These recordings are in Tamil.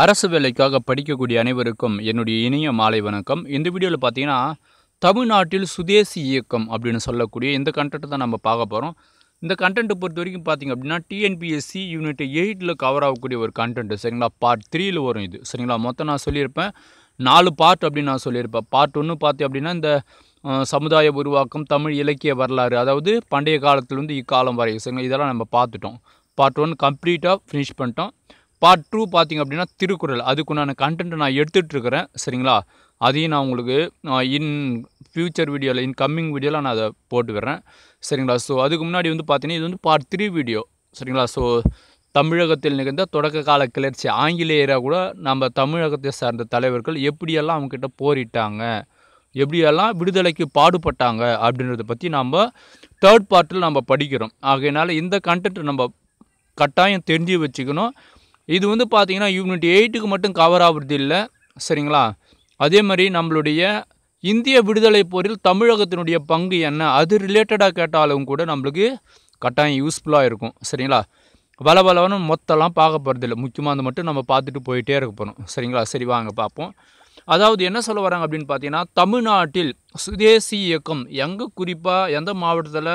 அரசு வேலைக்காக படிக்கக்கூடிய அனைவருக்கும் என்னுடைய இணைய மாலை வணக்கம் இந்த வீடியோவில் பார்த்தீங்கன்னா தமிழ்நாட்டில் சுதேசி இயக்கம் அப்படின்னு சொல்லக்கூடிய இந்த கண்டென்ட் தான் நம்ம பார்க்க போகிறோம் இந்த கண்டென்ட்டை பொறுத்த வரைக்கும் பார்த்திங்க அப்படின்னா டிஎன்பிஎஸ்சி யூனிட் எயிட்டில் கவர் ஆகக்கூடிய ஒரு கண்டென்ட் சரிங்களா பார்ட் த்ரீயில் வரும் இது சரிங்களா மொத்தம் நான் சொல்லியிருப்பேன் நாலு பார்ட் அப்படின்னு நான் சொல்லியிருப்பேன் பார்ட் ஒன்று பார்த்து அப்படின்னா இந்த சமுதாய உருவாக்கம் தமிழ் இலக்கிய வரலாறு அதாவது பண்டைய காலத்துலேருந்து இக்காலம் வரை சரிங்களா இதெல்லாம் நம்ம பார்த்துட்டோம் பார்ட் ஒன் கம்ப்ளீட்டாக ஃபினிஷ் பண்ணிட்டோம் பார்ட் டூ பார்த்திங்க அப்படின்னா திருக்குறள் அதுக்குண்டான கண்டென்ட் நான் எடுத்துகிட்ருக்கிறேன் சரிங்களா அதையும் நான் உங்களுக்கு இன் ஃப்யூச்சர் வீடியோவில் இன் கம்மிங் வீடியோவில் நான் அதை போட்டு வர்றேன் சரிங்களா ஸோ அதுக்கு முன்னாடி வந்து பார்த்தீங்கன்னா இது வந்து பார்ட் த்ரீ வீடியோ சரிங்களா ஸோ தமிழகத்தில் நிகழ்ந்த தொடக்க கால கிளர்ச்சி ஆங்கிலேயராக கூட நம்ம தமிழகத்தை சார்ந்த தலைவர்கள் எப்படியெல்லாம் அவங்கக்கிட்ட போரிட்டாங்க எப்படியெல்லாம் விடுதலைக்கு பாடுபட்டாங்க அப்படின்றத பற்றி நாம் தேர்ட் பார்ட்டில் நம்ம படிக்கிறோம் ஆகையினால் இந்த கண்டென்ட் நம்ம கட்டாயம் தெரிஞ்சு வச்சுக்கணும் இது வந்து பார்த்திங்கன்னா யூனிட் எயிட்டுக்கு மட்டும் கவர் ஆகுறது இல்லை சரிங்களா அதே மாதிரி நம்மளுடைய இந்திய விடுதலை போரில் தமிழகத்தினுடைய பங்கு என்ன அது ரிலேட்டடாக கேட்டாலும் கூட நம்மளுக்கு கட்டாயம் யூஸ்ஃபுல்லாக இருக்கும் சரிங்களா வள வளவனு மொத்தம்லாம் பார்க்க போகிறதில்ல முக்கியமாக அந்த மட்டும் நம்ம பார்த்துட்டு போயிட்டே இருக்க போகிறோம் சரிங்களா சரி வாங்க பார்ப்போம் அதாவது என்ன சொல்ல வராங்க அப்படின்னு பார்த்தீங்கன்னா தமிழ்நாட்டில் சுதேசி இயக்கம் எங்கே குறிப்பாக எந்த மாவட்டத்தில்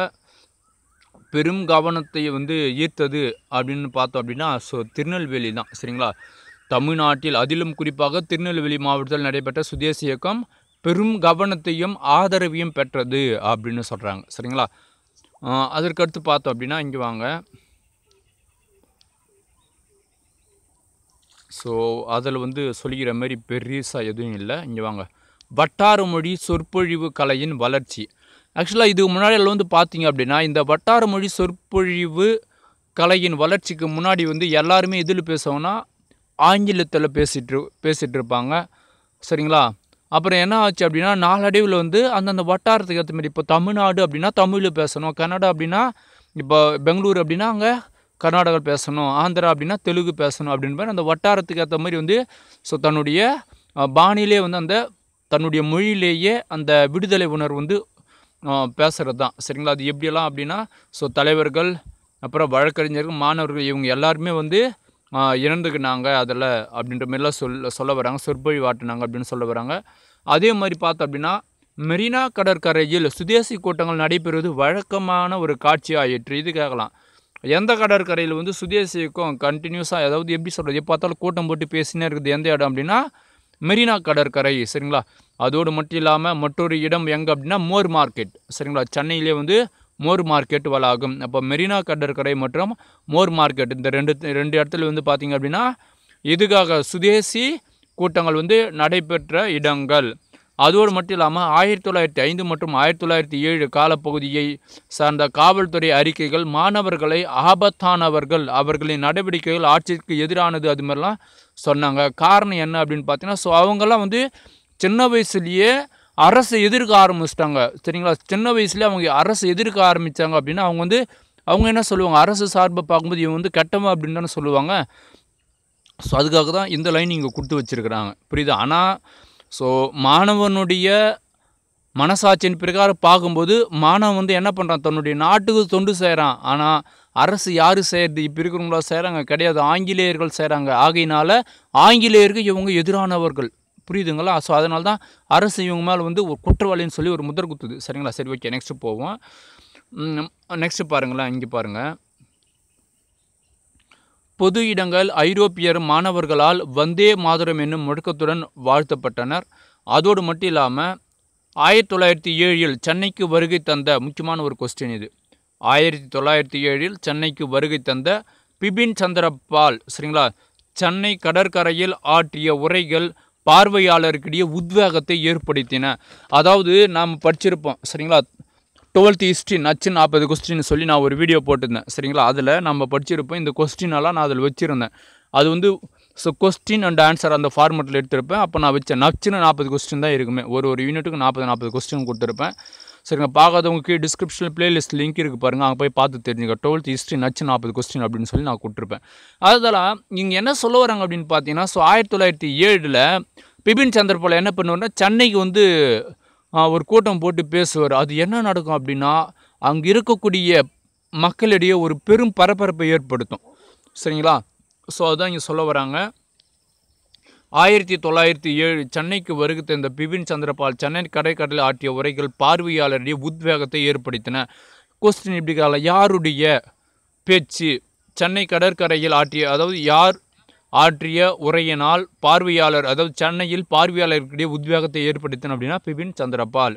பெரும் கவனத்தை வந்து ஈர்த்தது அப்படின்னு பார்த்தோம் அப்படின்னா ஸோ திருநெல்வேலி தான் சரிங்களா தமிழ்நாட்டில் அதிலும் குறிப்பாக திருநெல்வேலி மாவட்டத்தில் நடைபெற்ற சுதேச இயக்கம் பெரும் கவனத்தையும் ஆதரவையும் பெற்றது அப்படின்னு சொல்கிறாங்க சரிங்களா அதற்கடுத்து பார்த்தோம் அப்படின்னா இங்கே வாங்க ஸோ அதில் வந்து சொல்கிற மாதிரி பெருசாக எதுவும் இல்லை இங்கே வாங்க வட்டார மொழி சொற்பொழிவு கலையின் வளர்ச்சி ஆக்சுவலாக இதுக்கு முன்னாடியெல்லாம் வந்து பார்த்தீங்க அப்படின்னா இந்த வட்டார மொழி சொற்பொழிவு கலையின் வளர்ச்சிக்கு முன்னாடி வந்து எல்லாருமே இதில் பேசுவோன்னா ஆங்கிலத்தில் பேசிட்டு பேசிகிட்டு இருப்பாங்க சரிங்களா அப்புறம் என்ன ஆச்சு அப்படின்னா நாளடைவில் வந்து அந்தந்த வட்டாரத்துக்கு ஏற்ற மாதிரி இப்போ தமிழ்நாடு அப்படின்னா தமிழில் பேசணும் கன்னடா அப்படின்னா இப்போ பெங்களூர் அப்படின்னா அங்கே கர்நாடகா பேசணும் ஆந்திரா அப்படின்னா தெலுங்கு பேசணும் அப்படின்னு அந்த வட்டாரத்துக்கு ஏற்ற மாதிரி வந்து ஸோ தன்னுடைய பாணியிலே வந்து அந்த தன்னுடைய மொழியிலேயே அந்த விடுதலை உணர்வு வந்து பேசுகிறது தான் சரிங்களா அது எப்படியெல்லாம் அப்படின்னா ஸோ தலைவர்கள் அப்புறம் வழக்கறிஞர்கள் மாணவர்கள் இவங்க எல்லாருமே வந்து இறந்துக்கினாங்க அதில் அப்படின்ற மாதிரிலாம் சொல் சொல்ல வராங்க சொற்பொழி வாட்டினாங்க அப்படின்னு சொல்ல வராங்க அதே மாதிரி பார்த்தோம் அப்படின்னா மெரினா கடற்கரையில் சுதேசி கூட்டங்கள் நடைபெறுவது வழக்கமான ஒரு காட்சி ஆயிற்று இது கேட்கலாம் எந்த கடற்கரையில் வந்து சுதேசிக்கும் கண்டினியூஸாக அதாவது எப்படி சொல்கிறது எப்போ பார்த்தாலும் கூட்டம் போட்டு பேசினே இருக்குது எந்த இடம் அப்படின்னா மெரினா கடற்கரை சரிங்களா அதோடு மட்டும் இல்லாமல் மற்றொரு இடம் எங்கே அப்படின்னா மோர் மார்க்கெட் சரிங்களா சென்னையிலே வந்து மோர் மார்க்கெட் வளாகும் அப்போ மெரினா கடற்கரை மற்றும் மோர் மார்க்கெட் இந்த ரெண்டு ரெண்டு இடத்துல வந்து பார்த்திங்க அப்படின்னா இதுக்காக சுதேசி கூட்டங்கள் வந்து நடைபெற்ற இடங்கள் அதோடு மட்டும் இல்லாமல் ஆயிரத்தி தொள்ளாயிரத்தி ஐந்து மற்றும் ஆயிரத்தி தொள்ளாயிரத்தி ஏழு காலப்பகுதியை சார்ந்த காவல்துறை அறிக்கைகள் மாணவர்களை ஆபத்தானவர்கள் அவர்களின் நடவடிக்கைகள் ஆட்சிக்கு எதிரானது அது மாதிரிலாம் சொன்னாங்க காரணம் என்ன அப்படின்னு பார்த்தீங்கன்னா ஸோ அவங்கெல்லாம் வந்து சின்ன வயசுலேயே அரசை எதிர்க்க ஆரம்பிச்சிட்டாங்க சரிங்களா சின்ன வயசுலேயே அவங்க அரசு எதிர்க்க ஆரம்பித்தாங்க அப்படின்னா அவங்க வந்து அவங்க என்ன சொல்லுவாங்க அரசு சார்பை பார்க்கும்போது இவன் வந்து கெட்டவன் அப்படின்னு தானே சொல்லுவாங்க ஸோ அதுக்காக தான் இந்த லைன் இங்கே கொடுத்து வச்சுருக்கிறாங்க புரியுது ஆனால் ஸோ மாணவனுடைய மனசாட்சியின் பிரகாரம் பார்க்கும்போது மாணவன் வந்து என்ன பண்ணுறான் தன்னுடைய நாட்டுக்கு தொண்டு செய்கிறான் ஆனால் அரசு யார் செய்கிறது இப்போ இருக்கிறவங்களா செய்கிறாங்க கிடையாது ஆங்கிலேயர்கள் செய்கிறாங்க ஆகையினால ஆங்கிலேயருக்கு இவங்க எதிரானவர்கள் புரியுதுங்களா ஸோ அதனால தான் அரசு இவங்க மேலே வந்து ஒரு குற்றவாளின்னு சொல்லி ஒரு முதல் குத்துது சரிங்களா சரி ஓகே நெக்ஸ்ட்டு போவோம் நெக்ஸ்ட்டு பாருங்களேன் இங்கே பாருங்கள் பொது இடங்கள் ஐரோப்பியர் மாணவர்களால் வந்தே மாதரம் என்னும் முழக்கத்துடன் வாழ்த்தப்பட்டனர் அதோடு மட்டும் இல்லாமல் ஆயிரத்தி தொள்ளாயிரத்தி ஏழில் சென்னைக்கு வருகை தந்த முக்கியமான ஒரு கொஸ்டின் இது ஆயிரத்தி தொள்ளாயிரத்தி ஏழில் சென்னைக்கு வருகை தந்த பிபின் சந்திரபால் சரிங்களா சென்னை கடற்கரையில் ஆற்றிய உரைகள் பார்வையாளருக்கிடையே உத்வேகத்தை ஏற்படுத்தின அதாவது நாம் படிச்சிருப்போம் சரிங்களா டுவெல்த் ஹிஸ்ட்ரி நச்சு நாற்பது கொஸ்டின் சொல்லி நான் ஒரு வீடியோ போட்டிருந்தேன் சரிங்களா அதில் நம்ம படிச்சிருப்போம் இந்த கொஸ்டினெல்லாம் நான் அதில் வச்சுருந்தேன் அது வந்து ஸோ கொஸ்டின் அண்ட் ஆன்சர் அந்த ஃபார்மெட்டில் எடுத்திருப்பேன் அப்போ நான் வச்சேன் நச்சுன்னு நாற்பது கொஸ்டின் தான் இருக்குமே ஒரு ஒரு யூனிட்டுக்கு நாற்பது நாற்பது கொஸ்டின் கொடுத்துருப்பேன் சரிங்க நான் பார்க்காதவங்களுக்கு டிஸ்கிரிப்ஷனில் பிளேலிஸ்ட் லிங்க் இருக்குது பாருங்கள் அங்கே போய் பார்த்து தெரிஞ்சுங்க டுவெல்த் ஹிஸ்ட்ரி நச்சு நாற்பது கொஸ்டின் அப்படின்னு சொல்லி நான் கொடுத்துருப்பேன் அதனால் இங்கே என்ன சொல்ல வராங்க அப்படின்னு பார்த்தீங்கன்னா ஸோ ஆயிரத்தி தொள்ளாயிரத்தி ஏழில் பிபின் சந்திரபால் என்ன பண்ணுவார்னா சென்னைக்கு வந்து ஒரு கூட்டம் போட்டு பேசுவார் அது என்ன நடக்கும் அப்படின்னா அங்கே இருக்கக்கூடிய மக்களிடையே ஒரு பெரும் பரபரப்பை ஏற்படுத்தும் சரிங்களா ஸோ அதுதான் இங்கே சொல்ல வராங்க ஆயிரத்தி தொள்ளாயிரத்தி ஏழு சென்னைக்கு வருகை தந்த பிபின் சந்திரபால் சென்னை கடைக்கடலில் ஆற்றிய உரைகள் பார்வையாளரிடையே உத்வேகத்தை ஏற்படுத்தின கொஸ்டின் இப்படி கால யாருடைய பேச்சு சென்னை கடற்கரையில் ஆற்றிய அதாவது யார் ஆற்றிய உரையினால் பார்வையாளர் அதாவது சென்னையில் பார்வையாளர்களிடையே உத்வேகத்தை ஏற்படுத்தின அப்படின்னா பிபின் சந்திரபால்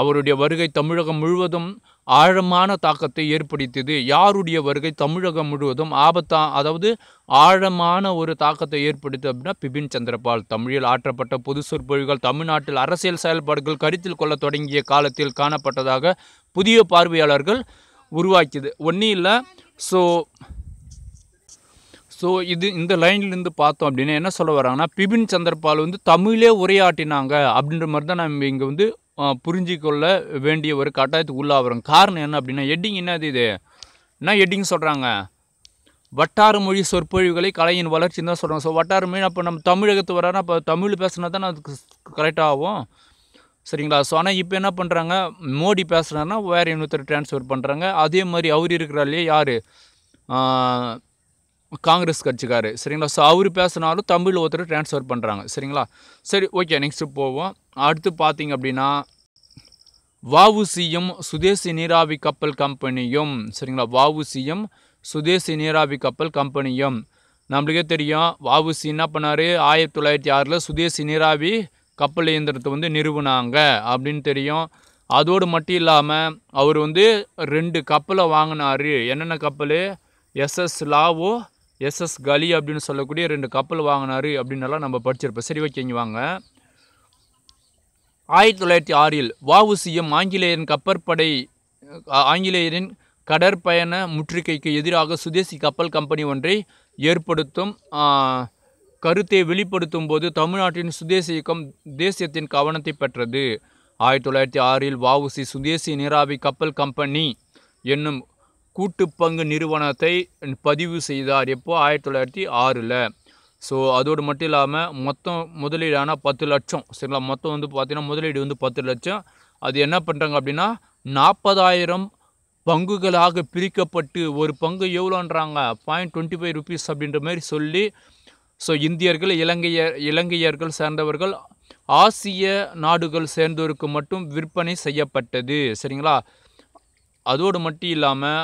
அவருடைய வருகை தமிழகம் முழுவதும் ஆழமான தாக்கத்தை ஏற்படுத்தியது யாருடைய வருகை தமிழகம் முழுவதும் ஆபத்தா அதாவது ஆழமான ஒரு தாக்கத்தை ஏற்படுத்தி அப்படின்னா பிபின் சந்திரபால் தமிழில் ஆற்றப்பட்ட பொது சொற்பொழிகள் தமிழ்நாட்டில் அரசியல் செயல்பாடுகள் கருத்தில் கொள்ள தொடங்கிய காலத்தில் காணப்பட்டதாக புதிய பார்வையாளர்கள் உருவாக்கியது ஒன்றும் இல்லை ஸோ ஸோ இது இந்த லைன்லேருந்து பார்த்தோம் அப்படின்னா என்ன சொல்ல வராங்கன்னா பிபின் சந்திரபால் வந்து தமிழே உரையாட்டினாங்க அப்படின்ற மாதிரி தான் நம்ம இங்கே வந்து புரிஞ்சிக்கொள்ள வேண்டிய ஒரு கட்டாயத்துக்கு உள்ளாகிறோம் காரணம் என்ன அப்படின்னா எட்டிங் என்னது இது என்ன எட்டிங் சொல்கிறாங்க வட்டார மொழி சொற்பொழிவுகளை கலையின் வளர்ச்சின்னு தான் சொல்கிறாங்க ஸோ வட்டார மொழி அப்போ நம்ம தமிழகத்து வரானா அப்போ தமிழ் பேசுனா தான் அதுக்கு ஆகும் சரிங்களா ஸோ ஆனால் இப்போ என்ன பண்ணுறாங்க மோடி பேசுகிறாருன்னா வேறு இன்னொருத்தர் ட்ரான்ஸ்ஃபர் பண்ணுறாங்க அதே மாதிரி அவர் இருக்கிறாலே யார் காங்கிரஸ் கட்சிக்கார் சரிங்களா ஸோ அவர் பேசினாலும் தமிழ் ஒருத்தர் ட்ரான்ஸ்ஃபர் பண்ணுறாங்க சரிங்களா சரி ஓகே நெக்ஸ்ட்டு போவோம் அடுத்து பார்த்தீங்க அப்படின்னா வவுசியும் சுதேசி நீராவி கப்பல் கம்பெனியும் சரிங்களா வவுசியும் சுதேசி நீராவி கப்பல் கம்பெனியும் நம்மளுக்கே தெரியும் வவுசி என்ன பண்ணார் ஆயிரத்தி தொள்ளாயிரத்தி ஆறில் சுதேசி நீராவி கப்பல் இயந்திரத்தை வந்து நிறுவனாங்க அப்படின்னு தெரியும் அதோடு மட்டும் இல்லாமல் அவர் வந்து ரெண்டு கப்பலை வாங்கினார் என்னென்ன கப்பல் எஸ்எஸ் லாவோ எஸ்எஸ் கலி அப்படின்னு சொல்லக்கூடிய ரெண்டு கப்பல் வாங்கினார் அப்படின்னலாம் நம்ம படிச்சிருப்போம் சரி ஓகேங்க வாங்க ஆயிரத்தி தொள்ளாயிரத்தி ஆறில் வஉசியும் ஆங்கிலேயரின் கப்பற்படை ஆங்கிலேயரின் கடற்பயண முற்றுகைக்கு எதிராக சுதேசி கப்பல் கம்பெனி ஒன்றை ஏற்படுத்தும் கருத்தை வெளிப்படுத்தும் போது தமிழ்நாட்டின் சுதேசி இயக்கம் தேசியத்தின் கவனத்தை பெற்றது ஆயிரத்தி தொள்ளாயிரத்தி ஆறில் வஉசி சுதேசி நீராவி கப்பல் கம்பெனி என்னும் கூட்டுப்பங்கு நிறுவனத்தை பதிவு செய்தார் எப்போ ஆயிரத்தி தொள்ளாயிரத்தி ஆறில் ஸோ அதோடு மட்டும் இல்லாமல் மொத்தம் முதலீடான பத்து லட்சம் சரிங்களா மொத்தம் வந்து பார்த்திங்கன்னா முதலீடு வந்து பத்து லட்சம் அது என்ன பண்ணுறாங்க அப்படின்னா நாற்பதாயிரம் பங்குகளாக பிரிக்கப்பட்டு ஒரு பங்கு எவ்வளோன்றாங்க பாயிண்ட் டுவெண்ட்டி ஃபைவ் ருபீஸ் அப்படின்ற மாதிரி சொல்லி ஸோ இந்தியர்கள் இலங்கையர் இலங்கையர்கள் சேர்ந்தவர்கள் ஆசிய நாடுகள் சேர்ந்தோருக்கு மட்டும் விற்பனை செய்யப்பட்டது சரிங்களா அதோடு மட்டும் இல்லாமல்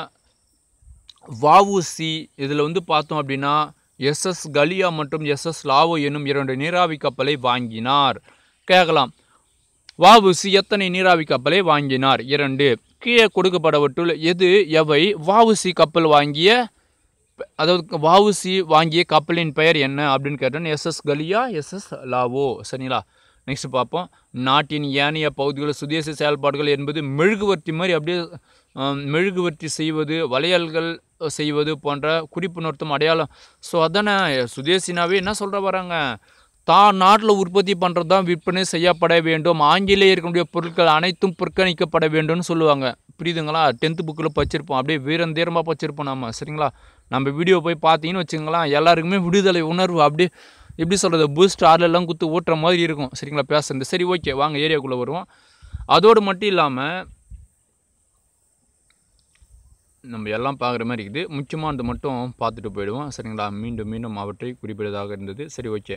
வவுசி இதில் வந்து பார்த்தோம் அப்படின்னா எஸ்எஸ் கலியா மற்றும் எஸ் எஸ் லாவோ எனும் இரண்டு நீராவி கப்பலை வாங்கினார் கேட்கலாம் வாவுசி எத்தனை நீராவி கப்பலை வாங்கினார் இரண்டு கீழே கொடுக்கப்படப்பட்டுள்ள எது எவை வாவுசி கப்பல் வாங்கிய அதாவது வாவுசி வாங்கிய கப்பலின் பெயர் என்ன அப்படின்னு S S S Gallia S S Lawoe சரிங்களா நெக்ஸ்ட் பார்ப்போம் நாட்டின் ஏனைய பகுதிகளில் சுதேச செயல்பாடுகள் என்பது மெழுகுவர்த்தி மாதிரி அப்படியே மெழுகுவர்த்தி செய்வது வளையல்கள் செய்வது போன்ற குறிப்புணர்த்தும் அடையாளம் ஸோ அதானே சுதேசினாவே என்ன சொல்கிற வராங்க தான் நாட்டில் உற்பத்தி பண்ணுறது தான் விற்பனை செய்யப்பட வேண்டும் ஆங்கிலேயர்களுடைய பொருட்கள் அனைத்தும் புறக்கணிக்கப்பட வேண்டும்னு சொல்லுவாங்க புரியுதுங்களா டென்த்து புக்கில் படிச்சிருப்போம் அப்படியே வீரந்தீரமாக படிச்சிருப்போம் நம்ம சரிங்களா நம்ம வீடியோ போய் பார்த்தீங்கன்னு வச்சுங்களா எல்லாருக்குமே விடுதலை உணர்வு அப்படியே எப்படி சொல்கிறது பூஸ்ட் ஆர்லெல்லாம் குத்து ஓட்டுற மாதிரி இருக்கும் சரிங்களா பேசுகிறது சரி ஓகே வாங்க ஏரியாக்குள்ளே வருவோம் அதோடு மட்டும் இல்லாமல் நம்ம எல்லாம் பார்க்குற மாதிரி இருக்குது முக்கியமானது மட்டும் பார்த்துட்டு போயிடுவோம் சரிங்களா மீண்டும் மீண்டும் அவற்றை குறிப்பிடுவதாக இருந்தது சரி ஓகே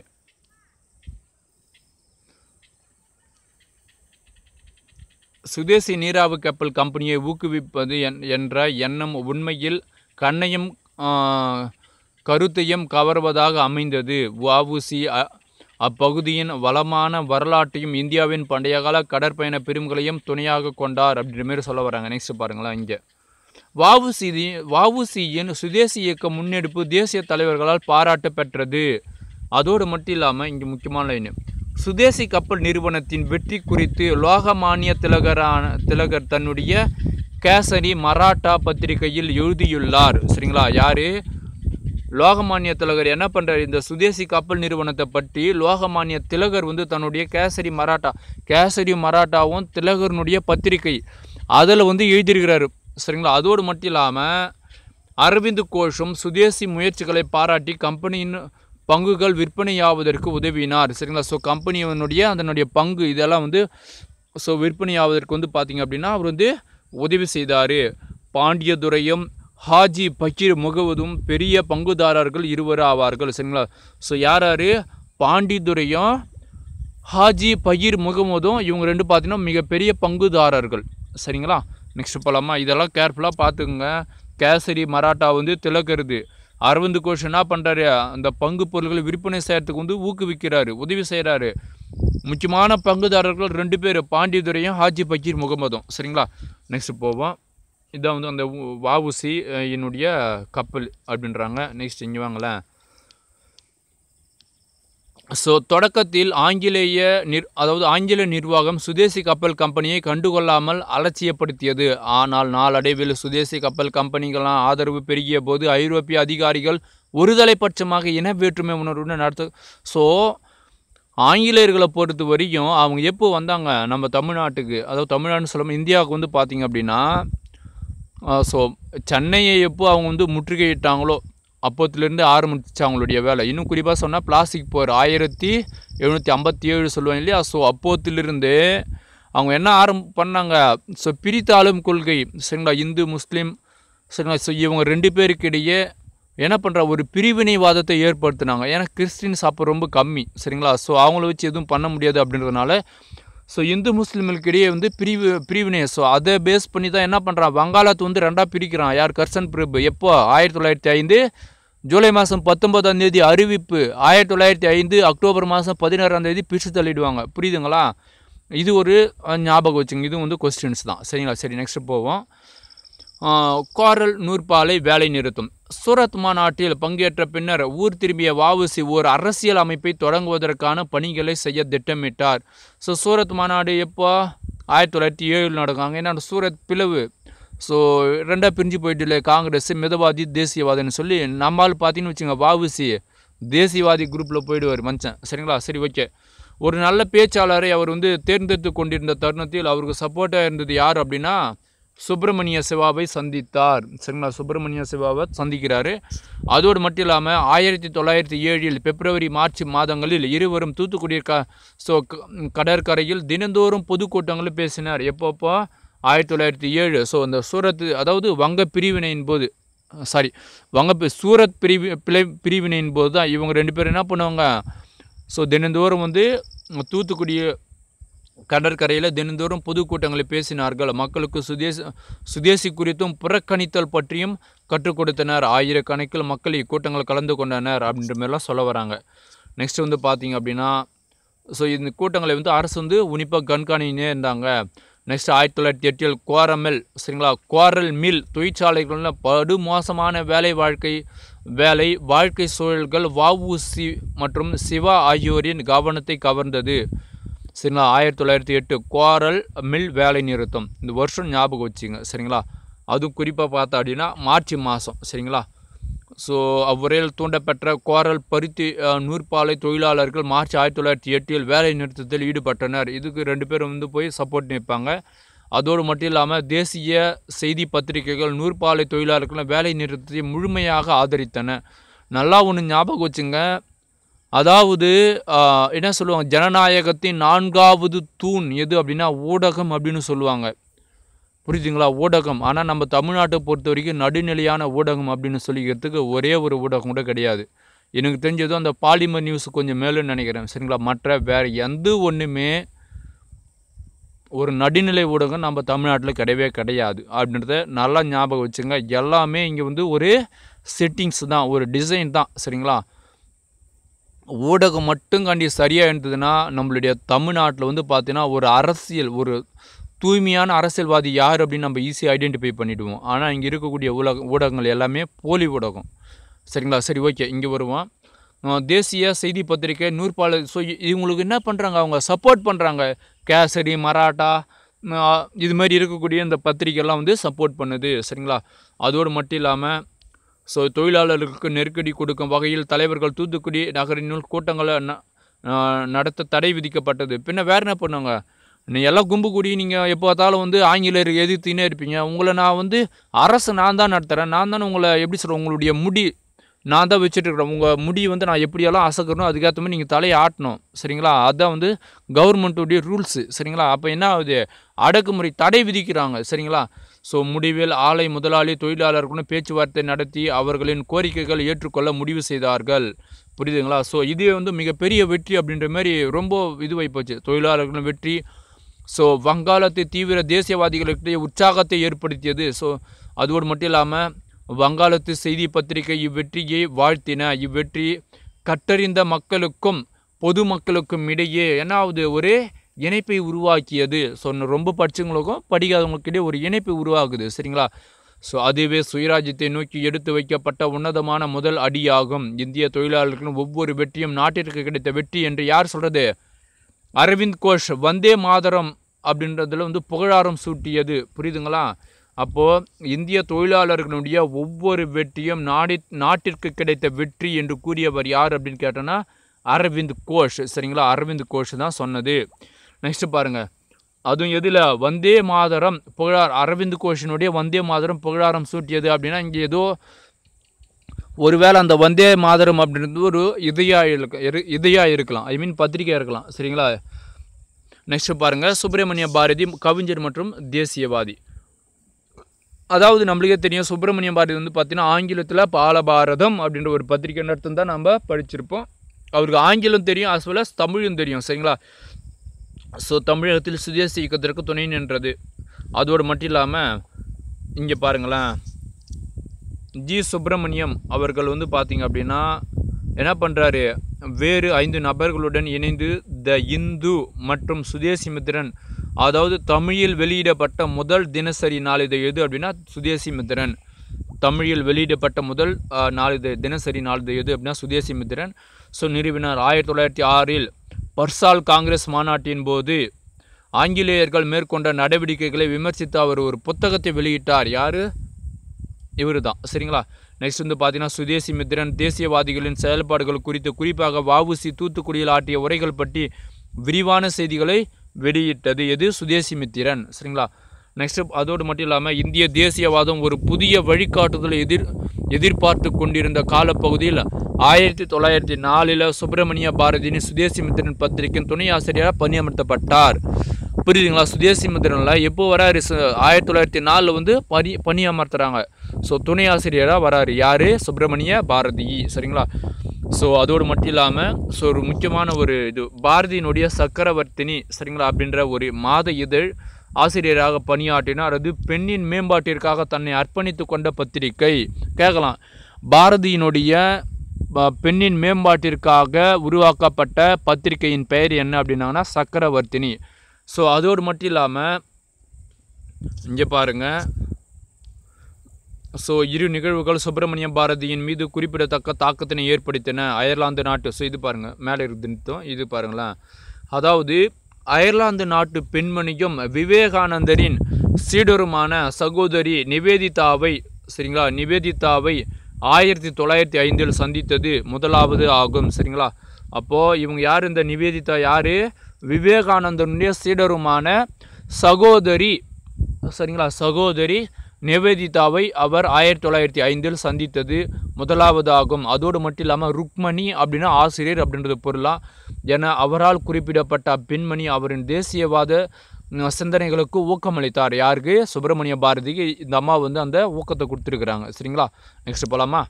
சுதேசி நீராவு கப்பல் கம்பெனியை ஊக்குவிப்பது என்ற எண்ணம் உண்மையில் கண்ணையும் கருத்தையும் கவர்வதாக அமைந்தது வவுசி அப்பகுதியின் வளமான வரலாற்றையும் இந்தியாவின் பண்டைய கால கடற்பயண பிரிவுகளையும் துணையாக கொண்டார் அப்படின்ற மாரி சொல்ல வராங்க நெக்ஸ்ட் பாருங்களேன் இங்கே வவுசிதி வவுசியின் சுதேசி இயக்க முன்னெடுப்பு தேசிய தலைவர்களால் பாராட்ட பெற்றது அதோடு மட்டும் இல்லாமல் இங்கே முக்கியமான லைன் சுதேசி கப்பல் நிறுவனத்தின் வெற்றி குறித்து லோகமானிய திலகரான திலகர் தன்னுடைய கேசரி மராட்டா பத்திரிகையில் எழுதியுள்ளார் சரிங்களா யார் லோகமானிய திலகர் என்ன பண்ணுறார் இந்த சுதேசி கப்பல் நிறுவனத்தை பற்றி லோகமானிய திலகர் வந்து தன்னுடைய கேசரி மராட்டா கேசரி மராட்டாவும் திலகர்னுடைய பத்திரிகை அதில் வந்து எழுதியிருக்கிறாரு சரிங்களா அதோடு மட்டும் இல்லாமல் அரவிந்த் கோஷும் சுதேசி முயற்சிகளை பாராட்டி கம்பெனியின் பங்குகள் விற்பனையாவதற்கு உதவினார் சரிங்களா ஸோ கம்பெனியினுடைய அதனுடைய பங்கு இதெல்லாம் வந்து ஸோ விற்பனையாவதற்கு வந்து பார்த்திங்க அப்படின்னா அவர் வந்து உதவி செய்தார் பாண்டியதுரையும் ஹாஜி பக்கீர் முகவதும் பெரிய பங்குதாரர்கள் இருவர் ஆவார்கள் சரிங்களா ஸோ யார் யார் பாண்டிதுரையும் ஹாஜி பகீர் முகமதும் இவங்க ரெண்டு பார்த்தீங்கன்னா மிகப்பெரிய பங்குதாரர்கள் சரிங்களா நெக்ஸ்ட் போகலாமா இதெல்லாம் கேர்ஃபுல்லாக பார்த்துக்குங்க கேசரி மராட்டா வந்து திலக்கருது அரவிந்த் கோஷ் என்ன பண்ணுறாரு அந்த பங்கு பொருட்களை விற்பனை செய்கிறதுக்கு வந்து ஊக்குவிக்கிறாரு உதவி செய்கிறாரு முக்கியமான பங்குதாரர்கள் ரெண்டு பேர் பாண்டியதுரையும் ஹாஜி பக்கீர் முகமதும் சரிங்களா நெக்ஸ்ட் போவோம் இதான் வந்து அந்த வவுசி என்னுடைய கப்பல் அப்படின்றாங்க நெக்ஸ்ட் இங்கே வாங்களேன் ஸோ தொடக்கத்தில் ஆங்கிலேய நிர் அதாவது ஆங்கில நிர்வாகம் சுதேசி கப்பல் கம்பெனியை கண்டுகொள்ளாமல் அலட்சியப்படுத்தியது ஆனால் நாளடைவில் சுதேசி கப்பல் கம்பெனிகளான ஆதரவு பெருகிய போது ஐரோப்பிய அதிகாரிகள் ஒருதலை பட்சமாக இன வேற்றுமை உணர்வுடன் நடத்த ஸோ ஆங்கிலேயர்களை பொறுத்த வரைக்கும் அவங்க எப்போ வந்தாங்க நம்ம தமிழ்நாட்டுக்கு அதாவது தமிழ்நாடுன்னு சொல்லாமல் இந்தியாவுக்கு வந்து பார்த்திங்க அப்படின்னா ஸோ சென்னையை எப்போ அவங்க வந்து முற்றுகையிட்டாங்களோ அப்போத்துலேருந்து ஆரம்பிச்சு அவங்களுடைய வேலை இன்னும் குறிப்பாக சொன்னால் பிளாஸ்டிக் போர் ஆயிரத்தி எழுநூற்றி ஐம்பத்தி ஏழு சொல்லுவாங்க இல்லையா ஸோ அப்போத்துலேருந்து அவங்க என்ன ஆரம்ப பண்ணாங்க ஸோ பிரித்தாளும் கொள்கை சரிங்களா இந்து முஸ்லீம் சரிங்களா ஸோ இவங்க ரெண்டு பேருக்கிடையே என்ன பண்ணுற ஒரு பிரிவினைவாதத்தை ஏற்படுத்தினாங்க ஏன்னா கிறிஸ்டின் அப்போ ரொம்ப கம்மி சரிங்களா ஸோ அவங்கள வச்சு எதுவும் பண்ண முடியாது அப்படின்றதுனால ஸோ இந்து முஸ்லீம்களுக்கு இடையே வந்து பிரிவு பிரிவினை ஸோ அதை பேஸ் பண்ணி தான் என்ன பண்ணுறான் வங்காளத்தை வந்து ரெண்டாக பிரிக்கிறான் யார் கர்சன் பிரபு எப்போ ஆயிரத்தி தொள்ளாயிரத்தி ஐந்து ஜூலை மாதம் பத்தொன்பதாம் தேதி அறிவிப்பு ஆயிரத்தி தொள்ளாயிரத்தி ஐந்து அக்டோபர் மாதம் பதினாறாம் தேதி பிரித்து தள்ளிடுவாங்க புரியுதுங்களா இது ஒரு ஞாபகம் வச்சுங்க இதுவும் வந்து கொஸ்டின்ஸ் தான் சரிங்களா சரி நெக்ஸ்ட் போவோம் காரல் நூற்பாலை வேலை நிறுத்தும் சூரத் மாநாட்டில் பங்கேற்ற பின்னர் ஊர் திரும்பிய வாவுசி ஓர் அரசியல் அமைப்பை தொடங்குவதற்கான பணிகளை செய்ய திட்டமிட்டார் ஸோ சூரத் மாநாடு எப்போ ஆயிரத்தி தொள்ளாயிரத்தி ஏழில் நடக்காங்க ஏன்னா சூரத் பிளவு ஸோ ரெண்டாக பிரிஞ்சு போயிட்டு இல்லை காங்கிரஸ் மிதவாதி தேசியவாதின்னு சொல்லி நம்மால் பார்த்தீங்கன்னு வச்சுங்க வாவுசி தேசியவாதி குரூப்பில் போயிடுவார் மஞ்சன் சரிங்களா சரி ஓகே ஒரு நல்ல பேச்சாளரை அவர் வந்து தேர்ந்தெடுத்து கொண்டிருந்த தருணத்தில் அவருக்கு சப்போர்ட்டாக இருந்தது யார் அப்படின்னா சுப்பிரமணிய சிவாவை சந்தித்தார் சரிங்களா சுப்பிரமணிய சிவாவை சந்திக்கிறாரு அதோடு மட்டும் இல்லாமல் ஆயிரத்தி தொள்ளாயிரத்தி ஏழில் பிப்ரவரி மார்ச் மாதங்களில் இருவரும் தூத்துக்குடி க ஸோ கடற்கரையில் தினந்தோறும் பொதுக்கூட்டங்களில் பேசினார் எப்போப்போ ஆயிரத்தி தொள்ளாயிரத்தி ஏழு ஸோ அந்த சூரத்து அதாவது வங்க பிரிவினையின் போது சாரி வங்க சூரத் பிரிவி பிளை பிரிவினையின் போது தான் இவங்க ரெண்டு பேரும் என்ன பண்ணுவாங்க ஸோ தினந்தோறும் வந்து தூத்துக்குடியை கடற்கரையில் தினந்தோறும் பொதுக்கூட்டங்களை பேசினார்கள் மக்களுக்கு சுதேச சுதேசி குறித்தும் புறக்கணித்தல் பற்றியும் கற்றுக் கொடுத்தனர் ஆயிரக்கணக்கில் மக்கள் இக்கூட்டங்கள் கலந்து கொண்டனர் அப்படின்ற மாதிரிலாம் சொல்ல வராங்க நெக்ஸ்ட் வந்து பார்த்திங்க அப்படின்னா ஸோ இந்த கூட்டங்களை வந்து அரசு வந்து உனிப்பாக கண்காணினே இருந்தாங்க நெக்ஸ்ட் ஆயிரத்தி தொள்ளாயிரத்தி எட்டில் கோரமில் சரிங்களா கோரல் மில் தொழிற்சாலைகளில் படுமோசமான வேலை வாழ்க்கை வேலை வாழ்க்கை சூழல்கள் வஉசி மற்றும் சிவா ஆகியோரின் கவனத்தை கவர்ந்தது சரிங்களா ஆயிரத்தி தொள்ளாயிரத்தி எட்டு குவாரல் மில் வேலை நிறுத்தம் இந்த வருஷம் ஞாபகம் வச்சுங்க சரிங்களா அதுவும் குறிப்பாக பார்த்தா அப்படின்னா மார்ச் மாதம் சரிங்களா ஸோ அவ்வுரையில் தூண்டப்பெற்ற குவாரல் பருத்தி நூற்பாலை தொழிலாளர்கள் மார்ச் ஆயிரத்தி தொள்ளாயிரத்தி எட்டில் வேலை நிறுத்தத்தில் ஈடுபட்டனர் இதுக்கு ரெண்டு பேரும் வந்து போய் சப்போர்ட் நிற்பாங்க அதோடு மட்டும் இல்லாமல் தேசிய செய்தி பத்திரிகைகள் நூற்பாலை தொழிலாளர்கள் வேலை நிறுத்தத்தை முழுமையாக ஆதரித்தன நல்லா ஒன்று ஞாபகம் வச்சுங்க அதாவது என்ன சொல்லுவாங்க ஜனநாயகத்தின் நான்காவது தூண் எது அப்படின்னா ஊடகம் அப்படின்னு சொல்லுவாங்க புரிஞ்சுங்களா ஊடகம் ஆனால் நம்ம தமிழ்நாட்டை பொறுத்த வரைக்கும் நடுநிலையான ஊடகம் அப்படின்னு சொல்லிக்கிறதுக்கு ஒரே ஒரு ஊடகம் கூட கிடையாது எனக்கு தெரிஞ்சதும் அந்த பாலிமர் நியூஸ் கொஞ்சம் மேலும் நினைக்கிறேன் சரிங்களா மற்ற வேறு எந்த ஒன்றுமே ஒரு நடுநிலை ஊடகம் நம்ம தமிழ்நாட்டில் கிடையவே கிடையாது அப்படின்றத நல்லா ஞாபகம் வச்சுங்க எல்லாமே இங்கே வந்து ஒரு செட்டிங்ஸ் தான் ஒரு டிசைன் தான் சரிங்களா ஊடகம் மட்டும் சரியாக இருந்ததுன்னா நம்மளுடைய தமிழ்நாட்டில் வந்து பார்த்தீங்கன்னா ஒரு அரசியல் ஒரு தூய்மையான அரசியல்வாதி யார் அப்படின்னு நம்ம ஈஸியாக ஐடென்டிஃபை பண்ணிவிடுவோம் ஆனால் இங்கே இருக்கக்கூடிய ஊடக ஊடகங்கள் எல்லாமே போலி ஊடகம் சரிங்களா சரி ஓகே இங்கே வருவோம் தேசிய செய்தி பத்திரிகை நூற்பாலை ஸோ இவங்களுக்கு என்ன பண்ணுறாங்க அவங்க சப்போர்ட் பண்ணுறாங்க கேசரி மராட்டா இது மாதிரி இருக்கக்கூடிய இந்த பத்திரிகைலாம் வந்து சப்போர்ட் பண்ணுது சரிங்களா அதோடு மட்டும் இல்லாமல் ஸோ தொழிலாளர்களுக்கு நெருக்கடி கொடுக்கும் வகையில் தலைவர்கள் தூத்துக்குடி நகரினுள் கூட்டங்களை நடத்த தடை விதிக்கப்பட்டது பின்ன வேறு என்ன பண்ணுவாங்க நீ எல்லாம் கும்பு கூடி நீங்கள் எப்போ பார்த்தாலும் வந்து ஆங்கிலேயர் எதிர்த்துனே இருப்பீங்க உங்களை நான் வந்து அரசு நான் தான் நடத்துகிறேன் நான் தான் உங்களை எப்படி சொல்கிறேன் உங்களுடைய முடி நான் தான் இருக்கிறேன் உங்கள் முடி வந்து நான் எப்படியெல்லாம் அசக்கணும் அதுக்கேற்ற மாதிரி நீங்கள் தலையை ஆட்டணும் சரிங்களா அதுதான் வந்து கவர்மெண்ட்டுடைய ரூல்ஸு சரிங்களா அப்போ என்ன ஆகுது அடக்குமுறை தடை விதிக்கிறாங்க சரிங்களா ஸோ முடிவில் ஆலை முதலாளி தொழிலாளர்களுடன் பேச்சுவார்த்தை நடத்தி அவர்களின் கோரிக்கைகள் ஏற்றுக்கொள்ள முடிவு செய்தார்கள் புரியுதுங்களா ஸோ இது வந்து மிகப்பெரிய வெற்றி அப்படின்ற மாதிரி ரொம்ப இதுவாகி போச்சு தொழிலாளர்களின் வெற்றி ஸோ வங்காளத்தை தீவிர தேசியவாதிகளுக்கிடையே உற்சாகத்தை ஏற்படுத்தியது ஸோ அதோடு மட்டும் இல்லாமல் வங்காளத்து செய்தி பத்திரிகை இவ்வெற்றியை வாழ்த்தின இவ்வெற்றி கட்டறிந்த மக்களுக்கும் பொது மக்களுக்கும் இடையே என்னாவது ஒரே இணைப்பை உருவாக்கியது ஸோ ரொம்ப படித்தவங்களுக்கும் படிக்காதவங்களுக்கிடையே ஒரு இணைப்பை உருவாக்குது சரிங்களா ஸோ அதுவே சுயராஜ்யத்தை நோக்கி எடுத்து வைக்கப்பட்ட உன்னதமான முதல் அடியாகும் இந்திய தொழிலாளர்களும் ஒவ்வொரு வெற்றியும் நாட்டிற்கு கிடைத்த வெற்றி என்று யார் சொல்கிறது அரவிந்த் கோஷ் வந்தே மாதரம் அப்படின்றதில் வந்து புகழாரம் சூட்டியது புரியுதுங்களா அப்போது இந்திய தொழிலாளர்களுடைய ஒவ்வொரு வெற்றியும் நாடி நாட்டிற்கு கிடைத்த வெற்றி என்று கூறியவர் யார் அப்படின்னு கேட்டோன்னா அரவிந்த் கோஷ் சரிங்களா அரவிந்த் கோஷ் தான் சொன்னது நெக்ஸ்ட்டு பாருங்க அதுவும் எதில் வந்தே மாதரம் புகழார் அரவிந்த் கோஷினுடைய வந்தே மாதரம் புகழாரம் சூட்டியது அப்படின்னா இங்கே ஏதோ ஒருவேளை அந்த வந்தே மாதரம் அப்படின்றது ஒரு இதையாக இருக்க இதையாக இருக்கலாம் ஐ மீன் பத்திரிக்கையாக இருக்கலாம் சரிங்களா நெக்ஸ்ட்டு பாருங்கள் சுப்பிரமணிய பாரதி கவிஞர் மற்றும் தேசியவாதி அதாவது நம்மளுக்கே தெரியும் சுப்பிரமணிய பாரதி வந்து பார்த்தீங்கன்னா ஆங்கிலத்தில் பாலபாரதம் அப்படின்ற ஒரு பத்திரிகை நடத்தம் தான் நம்ம படிச்சிருப்போம் அவருக்கு ஆங்கிலம் தெரியும் அஸ் அஸ் தமிழும் தெரியும் சரிங்களா ஸோ தமிழகத்தில் சுதேசி இயக்கத்திற்கு துணை நின்றது அதோடு மட்டும் இல்லாமல் இங்கே பாருங்களேன் ஜி சுப்பிரமணியம் அவர்கள் வந்து பார்த்திங்க அப்படின்னா என்ன பண்ணுறாரு வேறு ஐந்து நபர்களுடன் இணைந்து த இந்து மற்றும் சுதேசி மித்திரன் அதாவது தமிழில் வெளியிடப்பட்ட முதல் தினசரி நாளிதழ் எது அப்படின்னா சுதேசி மித்திரன் தமிழில் வெளியிடப்பட்ட முதல் நாளிதழ் தினசரி நாளிதழ் எது அப்படின்னா சுதேசி மித்திரன் ஸோ நிறுவினார் ஆயிரத்தி தொள்ளாயிரத்தி ஆறில் பர்சால் காங்கிரஸ் மாநாட்டின் போது ஆங்கிலேயர்கள் மேற்கொண்ட நடவடிக்கைகளை விமர்சித்து அவர் ஒரு புத்தகத்தை வெளியிட்டார் யார் இவர் தான் சரிங்களா நெக்ஸ்ட் வந்து பார்த்தீங்கன்னா சுதேசி மித்திரன் தேசியவாதிகளின் செயல்பாடுகள் குறித்து குறிப்பாக வவுசி தூத்துக்குடியில் ஆட்டிய உரைகள் பற்றி விரிவான செய்திகளை வெளியிட்டது எது சுதேசி மித்திரன் சரிங்களா நெக்ஸ்ட்டு அதோடு மட்டும் இல்லாமல் இந்திய தேசியவாதம் ஒரு புதிய வழிகாட்டுதலை எதிர் எதிர்பார்த்து கொண்டிருந்த காலப்பகுதியில் ஆயிரத்தி தொள்ளாயிரத்தி நாலில் சுப்பிரமணிய பாரதியின் சுதேசி மித்திரன் பத்திரிகையின் துணை ஆசிரியராக பணியமர்த்தப்பட்டார் புரியுதுங்களா சுதேசி மித்திரனில் எப்போ வராரு ஆயிரத்தி தொள்ளாயிரத்தி நாலில் வந்து பணி பணியமர்த்துறாங்க ஸோ துணை ஆசிரியராக வராரு யார் சுப்பிரமணிய பாரதி சரிங்களா ஸோ அதோடு மட்டும் இல்லாமல் ஸோ ஒரு முக்கியமான ஒரு இது பாரதியினுடைய சக்கரவர்த்தினி சரிங்களா அப்படின்ற ஒரு மாத இதழ் ஆசிரியராக பணியாற்றினார் அது பெண்ணின் மேம்பாட்டிற்காக தன்னை அர்ப்பணித்து கொண்ட பத்திரிகை கேட்கலாம் பாரதியினுடைய பெண்ணின் மேம்பாட்டிற்காக உருவாக்கப்பட்ட பத்திரிகையின் பெயர் என்ன அப்படின்னாங்கன்னா சக்கரவர்த்தினி ஸோ அதோடு மட்டும் இல்லாமல் இங்கே பாருங்கள் ஸோ இரு நிகழ்வுகள் சுப்பிரமணிய பாரதியின் மீது குறிப்பிடத்தக்க தாக்கத்தினை ஏற்படுத்தின அயர்லாந்து நாட்டு ஸோ இது பாருங்கள் மேலே இருக்குதுன்னு இது பாருங்களேன் அதாவது அயர்லாந்து நாட்டு பெண்மணியும் விவேகானந்தரின் சீடருமான சகோதரி நிவேதிதாவை சரிங்களா நிவேதிதாவை ஆயிரத்தி தொள்ளாயிரத்தி ஐந்தில் சந்தித்தது முதலாவது ஆகும் சரிங்களா அப்போது இவங்க யார் இந்த நிவேதிதா யார் விவேகானந்தனுடைய சீடருமான சகோதரி சரிங்களா சகோதரி நிவேதிதாவை அவர் ஆயிரத்தி தொள்ளாயிரத்தி ஐந்தில் சந்தித்தது முதலாவது ஆகும் அதோடு மட்டும் இல்லாமல் ருக்மணி அப்படின்னா ஆசிரியர் அப்படின்றது பொருளா என அவரால் குறிப்பிடப்பட்ட பெண்மணி அவரின் தேசியவாத சிந்தனைகளுக்கு ஊக்கமளித்தார் யாருக்கு சுப்பிரமணிய பாரதிக்கு இந்த அம்மா வந்து அந்த ஊக்கத்தை கொடுத்துருக்குறாங்க சரிங்களா நெக்ஸ்ட் போகலாமா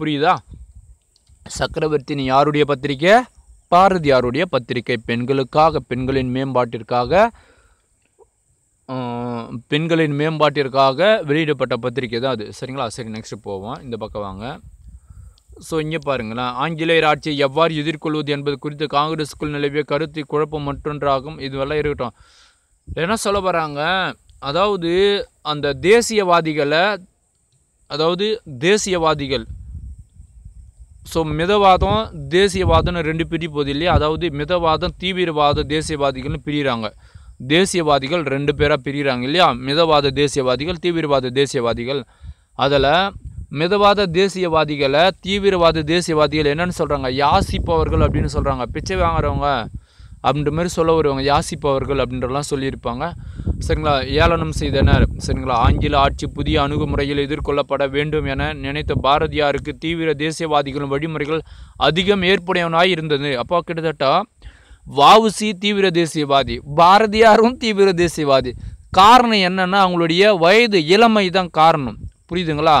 புரியுதா சக்கரவர்த்தினி யாருடைய பத்திரிக்கை பாரதியாருடைய பத்திரிகை பெண்களுக்காக பெண்களின் மேம்பாட்டிற்காக பெண்களின் மேம்பாட்டிற்காக வெளியிடப்பட்ட பத்திரிகை தான் அது சரிங்களா சரி நெக்ஸ்ட்டு போவோம் இந்த பக்கம் வாங்க ஸோ இங்கே பாருங்களேன் ஆங்கிலேயர் ஆட்சியை எவ்வாறு எதிர்கொள்வது என்பது குறித்து காங்கிரஸுக்குள் நிலவிய கருத்து குழப்பம் மற்றொன்றாகும் இதுவெல்லாம் இருக்கட்டும் என்ன சொல்ல வராங்க அதாவது அந்த தேசியவாதிகளை அதாவது தேசியவாதிகள் ஸோ மிதவாதம் தேசியவாதம்னு ரெண்டு பிரி போது இல்லையா அதாவது மிதவாதம் தீவிரவாத தேசியவாதிகள்னு பிரிகிறாங்க தேசியவாதிகள் ரெண்டு பேராக பிரிகிறாங்க இல்லையா மிதவாத தேசியவாதிகள் தீவிரவாத தேசியவாதிகள் அதில் மிதவாத தேசியவாதிகளை தீவிரவாத தேசியவாதிகள் என்னென்னு சொல்கிறாங்க யாசிப்பவர்கள் அப்படின்னு சொல்கிறாங்க பிச்சை வாங்குறவங்க அப்படின்ற மாதிரி சொல்ல வருவாங்க யாசிப்பவர்கள் அப்படின்றலாம் சொல்லியிருப்பாங்க சரிங்களா ஏளனம் செய்தனர் சரிங்களா ஆங்கில ஆட்சி புதிய அணுகுமுறையில் எதிர்கொள்ளப்பட வேண்டும் என நினைத்த பாரதியாருக்கு தீவிர தேசியவாதிகளின் வழிமுறைகள் அதிகம் ஏற்புடையவனாய் இருந்தது அப்போ கிட்டத்தட்ட வாவுசி தீவிர தேசியவாதி பாரதியாரும் தீவிர தேசியவாதி காரணம் என்னென்னா அவங்களுடைய வயது இளமை தான் காரணம் புரியுதுங்களா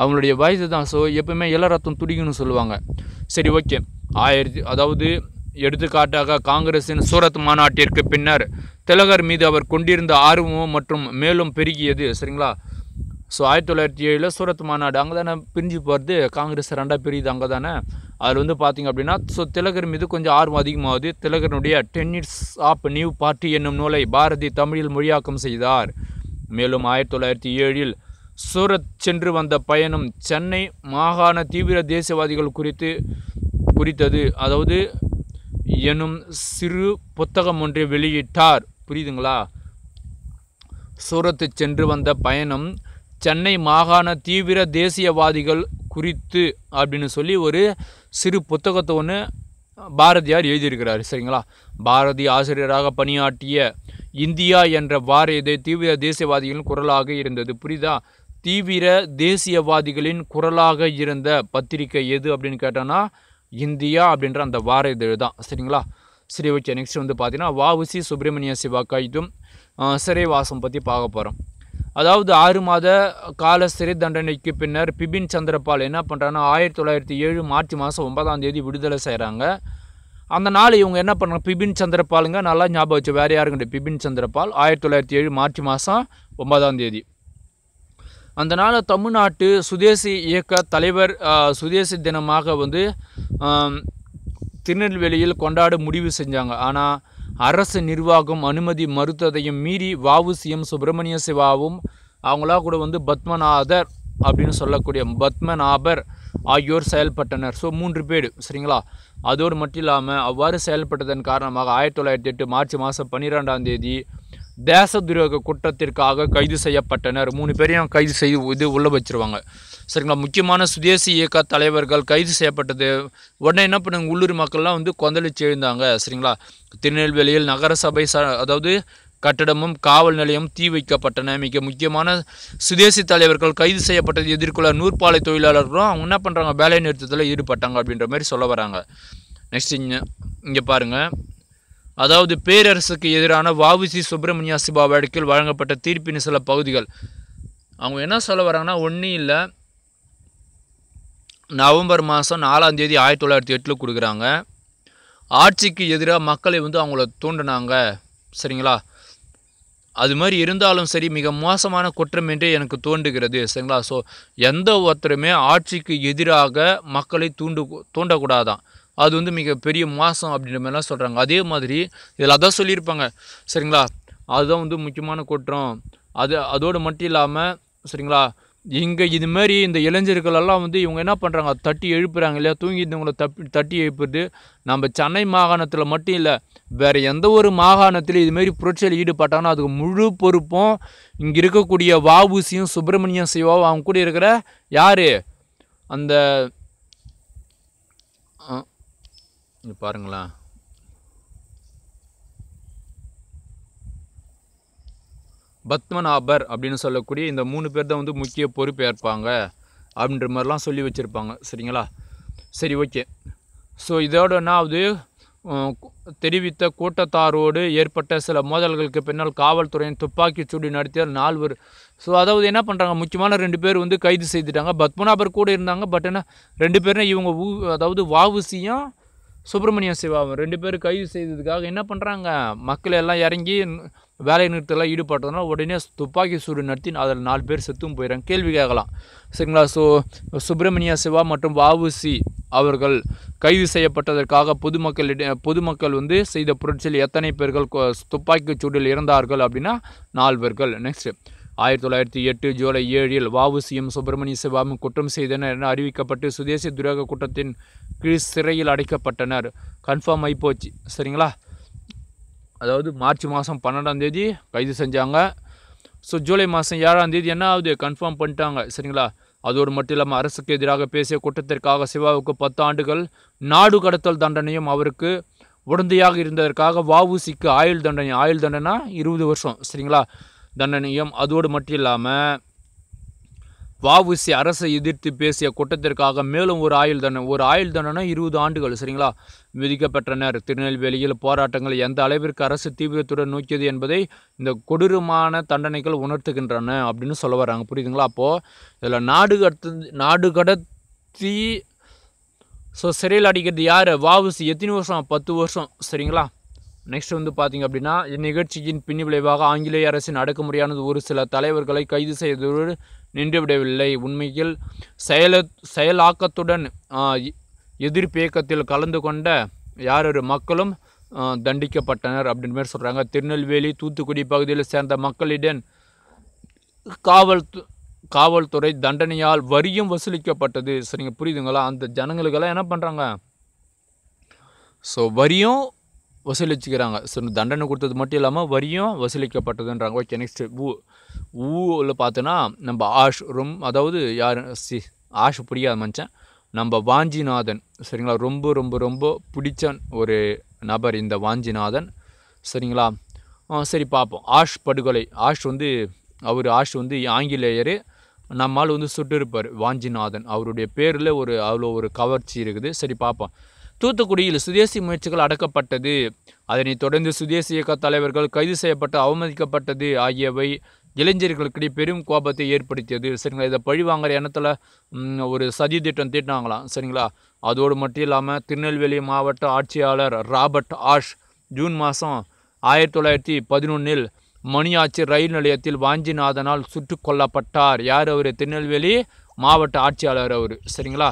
அவங்களுடைய வயது தான் ஸோ எப்பவுமே இளரத்தம் துடிக்கணும்னு சொல்லுவாங்க சரி ஓகே ஆயிரத்தி அதாவது எடுத்துக்காட்டாக காங்கிரசின் சூரத் மாநாட்டிற்கு பின்னர் திலகர் மீது அவர் கொண்டிருந்த ஆர்வமும் மற்றும் மேலும் பெருகியது சரிங்களா ஸோ ஆயிரத்தி தொள்ளாயிரத்தி ஏழில் சூரத் மாநாடு அங்கே தானே பிரிஞ்சு போகிறது காங்கிரஸ் ரெண்டாக பிரியுது அங்கே தானே அதில் வந்து பார்த்திங்க அப்படின்னா ஸோ திலகர் மீது கொஞ்சம் ஆர்வம் அதிகமாகுது திலகனுடைய டென்னிஸ் ஆஃப் நியூ பார்ட்டி என்னும் நூலை பாரதி தமிழில் மொழியாக்கம் செய்தார் மேலும் ஆயிரத்தி தொள்ளாயிரத்தி ஏழில் சூரத் சென்று வந்த பயணம் சென்னை மாகாண தீவிர தேசியவாதிகள் குறித்து குறித்தது அதாவது எனும் சிறு புத்தகம் ஒன்றை வெளியிட்டார் புரியுதுங்களா சூரத்து சென்று வந்த பயணம் சென்னை மாகாண தீவிர தேசியவாதிகள் குறித்து அப்படின்னு சொல்லி ஒரு சிறு புத்தகத்தை ஒன்று பாரதியார் எழுதியிருக்கிறார் சரிங்களா பாரதி ஆசிரியராக பணியாற்றிய இந்தியா என்ற வார இதை தீவிர தேசியவாதிகளின் குரலாக இருந்தது புரியுதா தீவிர தேசியவாதிகளின் குரலாக இருந்த பத்திரிக்கை எது அப்படின்னு கேட்டோன்னா இந்தியா அப்படின்ற அந்த வார இதழ் தான் சரிங்களா சரி ஓகே நெக்ஸ்ட் வந்து பார்த்தீங்கன்னா வாவுசி சுப்பிரமணிய சிவா கைதும் சிறைவாசம் பற்றி பார்க்க போகிறோம் அதாவது ஆறு மாத கால சிறை தண்டனைக்கு பின்னர் பிபின் சந்திரபால் என்ன பண்ணுறாங்கன்னா ஆயிரத்தி தொள்ளாயிரத்தி ஏழு மார்ச் மாதம் ஒன்பதாம் தேதி விடுதலை செய்கிறாங்க அந்த நாள் இவங்க என்ன பண்ணுறாங்க பிபின் சந்திரபாலுங்க நல்லா ஞாபகம் வச்சு வேறு யாரும் கிடையாது பிபின் சந்திரபால் ஆயிரத்தி தொள்ளாயிரத்தி ஏழு மார்ச் மாதம் ஒன்பதாம் தேதி அந்த நாள் தமிழ்நாட்டு சுதேசி இயக்க தலைவர் சுதேசி தினமாக வந்து திருநெல்வேலியில் கொண்டாட முடிவு செஞ்சாங்க ஆனால் அரசு நிர்வாகம் அனுமதி மறுத்ததையும் மீறி வாவுசியம் சுப்பிரமணிய சிவாவும் அவங்களா கூட வந்து பத்மநாதர் அப்படின்னு சொல்லக்கூடிய பத்மநாபர் ஆகியோர் செயல்பட்டனர் ஸோ மூன்று பேர் சரிங்களா அதோடு மட்டும் இல்லாமல் அவ்வாறு செயல்பட்டதன் காரணமாக ஆயிரத்தி தொள்ளாயிரத்தி எட்டு மார்ச் மாதம் பன்னிரெண்டாம் தேதி தேச துரோக குற்றத்திற்காக கைது செய்யப்பட்டனர் மூணு பேரையும் கைது செய்து இது உள்ளே வச்சுருவாங்க சரிங்களா முக்கியமான சுதேசி இயக்க தலைவர்கள் கைது செய்யப்பட்டது உடனே என்ன பண்ணுங்க உள்ளூர் மக்கள்லாம் வந்து கொந்தளிச்சு எழுந்தாங்க சரிங்களா திருநெல்வேலியில் நகரசபை ச அதாவது கட்டடமும் காவல் நிலையம் தீ வைக்கப்பட்டன மிக முக்கியமான சுதேசி தலைவர்கள் கைது செய்யப்பட்டது எதிர்கொள்ள நூற்பாலை தொழிலாளர்களும் அவங்க என்ன பண்ணுறாங்க வேலை நிறுத்தத்தில் ஈடுபட்டாங்க அப்படின்ற மாதிரி சொல்ல வராங்க நெக்ஸ்ட் இங்கே இங்கே பாருங்கள் அதாவது பேரரசுக்கு எதிரான வாவுசி சுப்பிரமணியா சிவா வழக்கில் வழங்கப்பட்ட தீர்ப்பின் சில பகுதிகள் அவங்க என்ன சொல்ல வராங்கன்னா ஒன்றும் இல்லை நவம்பர் மாதம் நாலாந்தேதி ஆயிரத்தி தொள்ளாயிரத்தி எட்டில் கொடுக்குறாங்க ஆட்சிக்கு எதிராக மக்களை வந்து அவங்கள தூண்டினாங்க சரிங்களா அது மாதிரி இருந்தாலும் சரி மிக மோசமான குற்றம் என்று எனக்கு தோன்றுகிறது சரிங்களா ஸோ எந்த ஒருத்தருமே ஆட்சிக்கு எதிராக மக்களை தூண்டு தூண்டக்கூடாதான் அது வந்து மிக பெரிய மோசம் அப்படின்ற மாதிரிலாம் சொல்கிறாங்க அதே மாதிரி இதில் அதான் சொல்லியிருப்பாங்க சரிங்களா அதுதான் வந்து முக்கியமான குற்றம் அது அதோடு மட்டும் இல்லாமல் சரிங்களா இங்கே இது மாதிரி இந்த இளைஞர்களெல்லாம் வந்து இவங்க என்ன பண்ணுறாங்க தட்டி எழுப்புறாங்க இல்லையா தூங்கி இருந்தவங்களை தப்பி தட்டி எழுப்புறது நம்ம சென்னை மாகாணத்தில் மட்டும் இல்லை வேறு எந்த ஒரு மாகாணத்திலையும் இதுமாரி புரட்சியில் ஈடுபட்டாங்கன்னா அதுக்கு முழு பொறுப்பும் இங்கே இருக்கக்கூடிய வாபூசியும் சுப்பிரமணியம் சிவாவும் அவங்க கூட இருக்கிற யார் அந்த பாருங்களேன் பத்மநாபர் அப்படின்னு சொல்லக்கூடிய இந்த மூணு பேர் தான் வந்து முக்கிய பொறுப்பேற்பாங்க அப்படின்ற மாதிரிலாம் சொல்லி வச்சுருப்பாங்க சரிங்களா சரி ஓகே ஸோ இதோட என்னாவது தெரிவித்த கூட்டத்தாரோடு ஏற்பட்ட சில மோதல்களுக்கு பின்னால் காவல்துறையின் துப்பாக்கி சூடு நடத்திய நால்வர் ஸோ அதாவது என்ன பண்ணுறாங்க முக்கியமான ரெண்டு பேர் வந்து கைது செய்துட்டாங்க பத்மநாபர் கூட இருந்தாங்க பட் என்ன ரெண்டு பேரும் இவங்க ஊ அதாவது வாவுசியும் சுப்பிரமணிய சிவாவும் ரெண்டு பேர் கைது செய்ததுக்காக என்ன பண்ணுறாங்க மக்கள் எல்லாம் இறங்கி வேலை நிறுத்தலாம் ஈடுபட்டதுனால உடனே துப்பாக்கி சூடு நடத்தி அதில் நாலு பேர் செத்தும் போயிடும் கேள்வி கேட்கலாம் சரிங்களா ஸோ சுப்பிரமணிய சிவா மற்றும் வவுசி அவர்கள் கைது செய்யப்பட்டதற்காக பொதுமக்களிட பொதுமக்கள் வந்து செய்த புரட்சியில் எத்தனை பேர்கள் துப்பாக்கி சூடில் இறந்தார்கள் அப்படின்னா பேர்கள் நெக்ஸ்ட் ஆயிரத்தி தொள்ளாயிரத்தி எட்டு ஜூலை ஏழில் வவுசியும் சுப்பிரமணிய சிவாவும் குற்றம் செய்தனர் என அறிவிக்கப்பட்டு சுதேசி துரோக கூட்டத்தின் கீழ் சிறையில் அடைக்கப்பட்டனர் கன்ஃபார்ம் ஆகி போச்சு சரிங்களா அதாவது மார்ச் மாதம் பன்னெண்டாம் தேதி கைது செஞ்சாங்க ஸோ ஜூலை மாதம் ஏழாம் தேதி என்ன ஆகுது கன்ஃபார்ம் பண்ணிட்டாங்க சரிங்களா அதோடு மட்டும் இல்லாமல் அரசுக்கு எதிராக பேசிய குற்றத்திற்காக சிவாவுக்கு பத்து ஆண்டுகள் நாடு கடத்தல் தண்டனையும் அவருக்கு உடந்தையாக இருந்ததற்காக வவுசிக்கு ஆயுள் தண்டனை ஆயுள் தண்டனை இருபது வருஷம் சரிங்களா தண்டனையும் அதோடு மட்டும் இல்லாமல் வவுசி அரசை எதிர்த்து பேசிய குற்றத்திற்காக மேலும் ஒரு ஆயுள் தண்டனை ஒரு ஆயுள் தண்டனை இருபது ஆண்டுகள் சரிங்களா விதிக்கப்பட்டனர் திருநெல்வேலியில் போராட்டங்கள் எந்த அளவிற்கு அரசு தீவிரத்துடன் நோக்கியது என்பதை இந்த கொடூரமான தண்டனைகள் உணர்த்துகின்றன அப்படின்னு சொல்ல வராங்க புரியுதுங்களா அப்போது இதில் நாடு கடத்து நாடு கடத்தி ஸோ சிறையில் அடிக்கிறது யார் வாவுசி எத்தனை வருஷம் பத்து வருஷம் சரிங்களா நெக்ஸ்ட் வந்து பார்த்திங்க அப்படின்னா இந்நிகழ்ச்சியின் பின்னி விளைவாக ஆங்கிலேய அரசின் அடக்குமுறையானது ஒரு சில தலைவர்களை கைது செய்ததோடு நின்றுவிடவில்லை உண்மையில் செயல செயலாக்கத்துடன் எதிர்ப்பு கலந்து கொண்ட யாரொரு மக்களும் தண்டிக்கப்பட்டனர் அப்படின் மாதிரி சொல்கிறாங்க திருநெல்வேலி தூத்துக்குடி பகுதியில் சேர்ந்த மக்களிடம் காவல் காவல்துறை தண்டனையால் வரியும் வசூலிக்கப்பட்டது சரிங்க புரியுதுங்களா அந்த ஜனங்களுக்கெல்லாம் என்ன பண்ணுறாங்க ஸோ வரியும் வசூலிச்சுக்கிறாங்க ஸோ தண்டனை கொடுத்தது மட்டும் இல்லாமல் வரியும் வசூலிக்கப்பட்டதுன்றாங்க ஓகே நெக்ஸ்ட் ஊ ஊவில் பார்த்தோன்னா நம்ம ஆஷ் ரொம் அதாவது யார் சி ஆஷ் புரியாத மனுஷன் நம்ம வாஞ்சிநாதன் சரிங்களா ரொம்ப ரொம்ப ரொம்ப பிடிச்ச ஒரு நபர் இந்த வாஞ்சிநாதன் சரிங்களா சரி பார்ப்போம் ஆஷ் படுகொலை ஆஷ் வந்து அவர் ஆஷ் வந்து ஆங்கிலேயர் நம்மால் வந்து சுட்டிருப்பார் வாஞ்சிநாதன் அவருடைய பேரில் ஒரு அவ்வளோ ஒரு கவர்ச்சி இருக்குது சரி பார்ப்போம் தூத்துக்குடியில் சுதேசி முயற்சிகள் அடக்கப்பட்டது அதனைத் தொடர்ந்து சுதேசி இயக்க தலைவர்கள் கைது செய்யப்பட்டு அவமதிக்கப்பட்டது ஆகியவை இளைஞர்களுக்கிடையே பெரும் கோபத்தை ஏற்படுத்தியது சரிங்களா இதை பழி வாங்குற எண்ணத்தில் ஒரு சதி திட்டம் தீட்டினாங்களாம் சரிங்களா அதோடு மட்டும் இல்லாமல் திருநெல்வேலி மாவட்ட ஆட்சியாளர் ராபர்ட் ஆஷ் ஜூன் மாதம் ஆயிரத்தி தொள்ளாயிரத்தி பதினொன்றில் மணியாச்சி ரயில் நிலையத்தில் வாஞ்சிநாதனால் சுட்டு கொல்லப்பட்டார் யார் அவர் திருநெல்வேலி மாவட்ட ஆட்சியாளர் அவர் சரிங்களா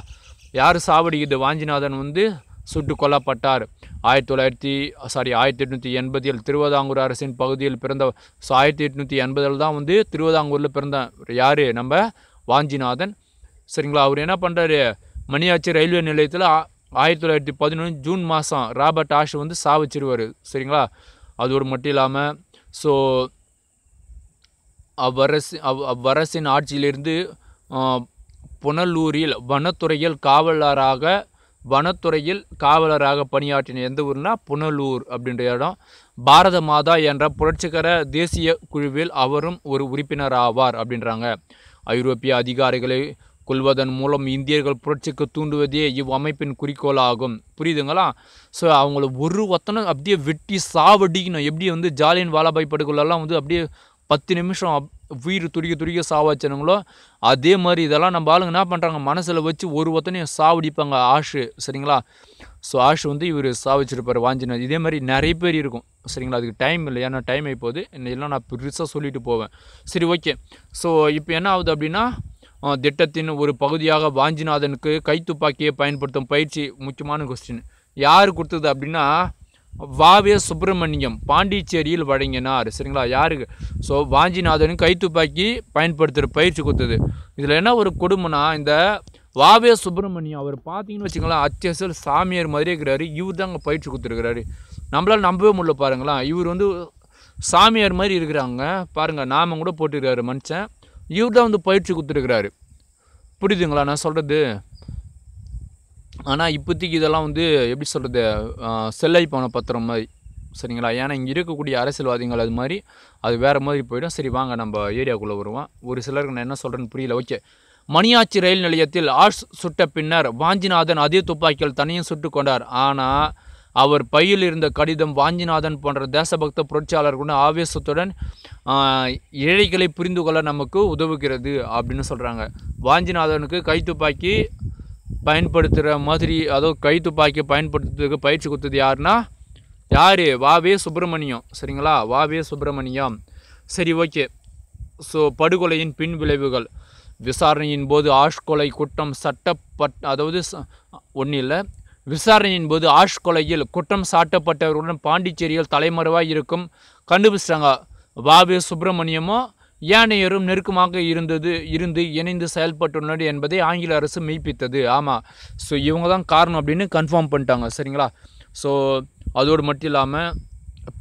யார் சாவடிக்குது வாஞ்சிநாதன் வந்து சுட்டு கொல்லப்பட்டார் ஆயிரத்தி தொள்ளாயிரத்தி சாரி ஆயிரத்தி எட்நூற்றி எண்பதில் திருவதாங்கூர் அரசின் பகுதியில் பிறந்த ஸோ ஆயிரத்தி எட்நூற்றி எண்பதில் தான் வந்து திருவதாங்கூரில் பிறந்த யார் நம்ம வாஞ்சிநாதன் சரிங்களா அவர் என்ன பண்ணுறாரு மணியாச்சி ரயில்வே நிலையத்தில் ஆயிரத்தி தொள்ளாயிரத்தி பதினொன்று ஜூன் மாதம் ராபர்ட் ஆஷ் வந்து சாவிச்சிருவார் சரிங்களா அது ஒரு மட்டும் இல்லாமல் ஸோ அவ்வரசு அவ் அவ்வரசின் ஆட்சியிலிருந்து புனலூரில் வனத்துறையில் காவலராக வனத்துறையில் காவலராக பணியாற்றின எந்த ஊர்னா புனலூர் அப்படின்ற இடம் பாரத மாதா என்ற புரட்சிகர தேசிய குழுவில் அவரும் ஒரு உறுப்பினர் ஆவார் அப்படின்றாங்க ஐரோப்பிய அதிகாரிகளை கொள்வதன் மூலம் இந்தியர்கள் புரட்சிக்கு தூண்டுவதே இவ் குறிக்கோள் ஆகும் புரியுதுங்களா ஸோ அவங்கள ஒரு ஒத்தனை அப்படியே வெட்டி சாவடிக்கணும் எப்படி வந்து ஜாலியன் வாலாபாய் படுகொலெல்லாம் வந்து அப்படியே பத்து நிமிஷம் உயிர் துடிக்க துடிக்க சாவாச்சினுங்களோ அதே மாதிரி இதெல்லாம் நம்ம ஆளுங்க என்ன பண்ணுறாங்க மனசில் வச்சு ஒரு ஒருத்தனையும் சாவடிப்பாங்க ஆஷு சரிங்களா ஸோ ஆஷு வந்து இவர் சாவிச்சிருப்பார் வாஞ்சினா இதே மாதிரி நிறைய பேர் இருக்கும் சரிங்களா அதுக்கு டைம் இல்லை ஏன்னா டைம் ஆகிப்போகுது இல்லைன்னா நான் பெருசாக சொல்லிட்டு போவேன் சரி ஓகே ஸோ இப்போ என்ன ஆகுது அப்படின்னா திட்டத்தின் ஒரு பகுதியாக வாஞ்சிநாதனுக்கு கைத்துப்பாக்கியை பயன்படுத்தும் பயிற்சி முக்கியமான கொஸ்டின் யார் கொடுத்தது அப்படின்னா வாவே சுப்பிரமணியம் பாண்டிச்சேரியில் வழங்கினார் சரிங்களா யாருக்கு ஸோ வாஞ்சிநாதனும் கைத்துப்பாக்கி பயன்படுத்துகிற பயிற்சி கொடுத்தது இதில் என்ன ஒரு கொடுமைனா இந்த வாவே சுப்பிரமணியம் அவர் பார்த்தீங்கன்னு வச்சுக்கலாம் அச்சசல் சாமியார் மாதிரி இருக்கிறாரு இவர் தான் அங்கே பயிற்சி கொடுத்துருக்கிறாரு நம்மளால் நம்பவே முடியல பாருங்களேன் இவர் வந்து சாமியார் மாதிரி இருக்கிறாங்க பாருங்கள் நாம கூட போட்டிருக்காரு மனுஷன் இவர் தான் வந்து பயிற்சி கொடுத்துருக்கிறாரு புரியுதுங்களா நான் சொல்கிறது ஆனால் இப்போதைக்கு இதெல்லாம் வந்து எப்படி சொல்கிறது செல்லை போன பத்திரம் மாதிரி சரிங்களா ஏன்னா இங்கே இருக்கக்கூடிய அரசியல்வாதிகள் அது மாதிரி அது வேறு மாதிரி போயிடும் சரி வாங்க நம்ம ஏரியாவுக்குள்ளே வருவோம் ஒரு சிலருக்கு நான் என்ன சொல்கிறேன்னு புரியல ஓகே மணியாச்சி ரயில் நிலையத்தில் ஆர்ஸ் சுட்ட பின்னர் வாஞ்சிநாதன் அதே துப்பாக்கியால் தனியும் சுட்டு கொண்டார் ஆனால் அவர் பையில் இருந்த கடிதம் வாஞ்சிநாதன் போன்ற தேசபக்த புரட்சியாளர்களுடன் ஆவேசத்துடன் ஏழைகளை புரிந்து கொள்ள நமக்கு உதவுகிறது அப்படின்னு சொல்கிறாங்க வாஞ்சிநாதனுக்கு கைத்துப்பாக்கி பயன்படுத்துகிற மாதிரி அதோ கை பயன்படுத்துறதுக்கு பயிற்சி கொடுத்தது யாருன்னா யார் வாவே சுப்பிரமணியம் சரிங்களா வாவே சுப்பிரமணியம் சரி ஓகே ஸோ படுகொலையின் பின் விளைவுகள் விசாரணையின் போது ஆஷ்கொலை குற்றம் சட்டப்பட் அதாவது ஒன்றும் இல்லை விசாரணையின் போது ஆஷ்கொலையில் குற்றம் சாட்டப்பட்டவர்களுடன் பாண்டிச்சேரியில் தலைமறைவாக இருக்கும் கண்டுபிடிச்சிட்டாங்க வாவே சுப்பிரமணியமும் ஏனையரும் நெருக்கமாக இருந்தது இருந்து இணைந்து செயல்பட்டுள்ளனர் என்பதை ஆங்கில அரசு மெய்ப்பித்தது ஆமாம் ஸோ இவங்க தான் காரணம் அப்படின்னு கன்ஃபார்ம் பண்ணிட்டாங்க சரிங்களா ஸோ அதோடு மட்டும் இல்லாமல்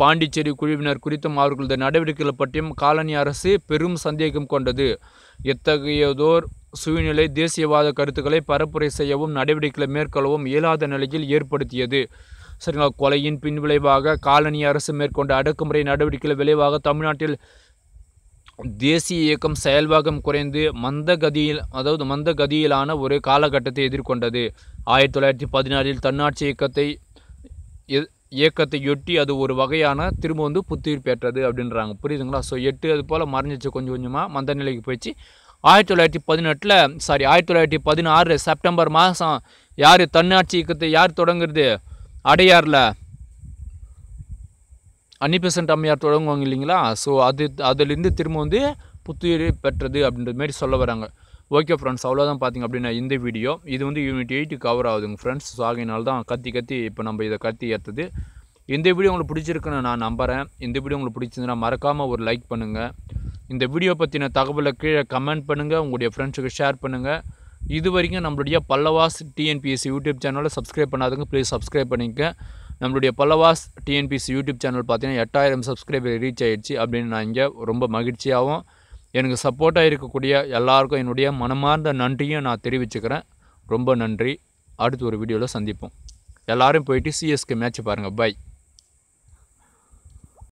பாண்டிச்சேரி குழுவினர் குறித்தும் அவர்களது நடவடிக்கைகள் பற்றியும் காலனி அரசு பெரும் சந்தேகம் கொண்டது எத்தகையதோர் சூழ்நிலை தேசியவாத கருத்துக்களை பரப்புரை செய்யவும் நடவடிக்கைகளை மேற்கொள்ளவும் இயலாத நிலையில் ஏற்படுத்தியது சரிங்களா கொலையின் பின்விளைவாக காலனி அரசு மேற்கொண்ட அடக்குமுறை நடவடிக்கைகள் விளைவாக தமிழ்நாட்டில் தேசிய இயக்கம் செயல்வாகம் குறைந்து மந்த கதியில் அதாவது மந்த கதியிலான ஒரு காலகட்டத்தை எதிர்கொண்டது ஆயிரத்தி தொள்ளாயிரத்தி பதினாறில் தன்னாட்சி இயக்கத்தை இயக்கத்தையொட்டி அது ஒரு வகையான திரும்ப வந்து புத்துயிர் பெற்றது அப்படின்றாங்க புரியுதுங்களா ஸோ எட்டு அது போல் மறைஞ்சிச்சு கொஞ்சம் கொஞ்சமாக மந்த நிலைக்கு போயிடுச்சு ஆயிரத்தி தொள்ளாயிரத்தி பதினெட்டில் சாரி ஆயிரத்தி தொள்ளாயிரத்தி பதினாறு செப்டம்பர் மாதம் யார் தன்னாட்சி இயக்கத்தை யார் தொடங்குறது அடையாரில் அன்னிபெசன்ட் அம்மையார் தொடங்குவாங்க இல்லைங்களா ஸோ அது அதுலேருந்து திரும்ப வந்து புத்துயிர் பெற்றது அப்படின்றது மாரி சொல்ல வராங்க ஓகே ஃப்ரெண்ட்ஸ் அவ்வளோதான் பார்த்திங்க அப்படின்னா இந்த வீடியோ இது வந்து யூனிட் எயிட்டு கவர் ஆகுதுங்க ஃப்ரெண்ட்ஸ் ஸோ ஆகையினால தான் கத்தி கத்தி இப்போ நம்ம இதை கத்தி ஏற்றது இந்த வீடியோ உங்களுக்கு பிடிச்சிருக்குன்னு நான் நம்புகிறேன் இந்த வீடியோ உங்களுக்கு பிடிச்சிருந்துன்னா மறக்காமல் ஒரு லைக் பண்ணுங்கள் இந்த வீடியோ பற்றின தகவலை கீழே கமெண்ட் பண்ணுங்கள் உங்களுடைய ஃப்ரெண்ட்ஸுக்கு ஷேர் பண்ணுங்கள் இது வரைக்கும் நம்மளுடைய பல்லவாஸ் டிஎன்பிஎஸ்சி யூடியூப் சேனலில் சப்ஸ்கிரைப் பண்ணாதுங்க ப்ளீஸ் சப்ஸ்கிரைப் பண்ணிக்க நம்மளுடைய பல்லவாஸ் டிஎன்பிசி யூடியூப் சேனல் பார்த்தீங்கன்னா எட்டாயிரம் சப்ஸ்கிரைபர் ரீச் ஆகிடுச்சு அப்படின்னு நான் இங்கே ரொம்ப மகிழ்ச்சியாகவும் எனக்கு சப்போர்ட்டாக இருக்கக்கூடிய எல்லாருக்கும் என்னுடைய மனமார்ந்த நன்றியும் நான் தெரிவிச்சுக்கிறேன் ரொம்ப நன்றி அடுத்து ஒரு வீடியோவில் சந்திப்போம் எல்லோரும் போயிட்டு சிஎஸ்கே மேட்ச் பாருங்கள் பாய்